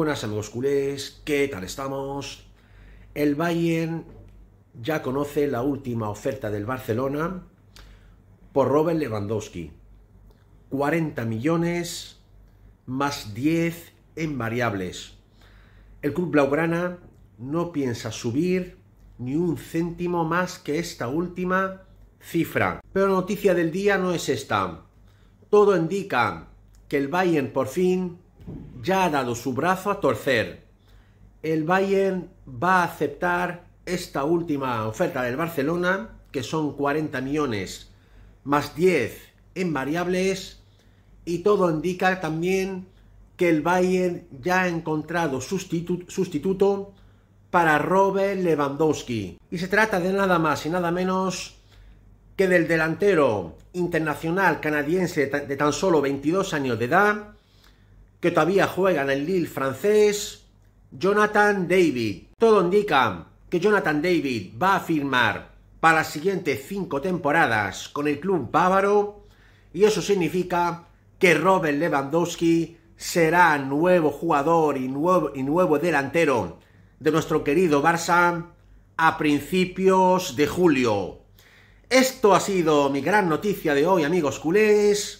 buenas amigos culés, ¿qué tal estamos? El Bayern ya conoce la última oferta del Barcelona por Robert Lewandowski. 40 millones más 10 en variables. El club blaugrana no piensa subir ni un céntimo más que esta última cifra. Pero la noticia del día no es esta. Todo indica que el Bayern por fin ya ha dado su brazo a torcer. El Bayern va a aceptar esta última oferta del Barcelona, que son 40 millones más 10 en variables, y todo indica también que el Bayern ya ha encontrado sustituto para Robert Lewandowski. Y se trata de nada más y nada menos que del delantero internacional canadiense de tan solo 22 años de edad, que todavía juega en el Lille francés, Jonathan David. Todo indica que Jonathan David va a firmar para las siguientes cinco temporadas con el club bávaro y eso significa que Robert Lewandowski será nuevo jugador y nuevo, y nuevo delantero de nuestro querido Barça a principios de julio. Esto ha sido mi gran noticia de hoy, amigos culés.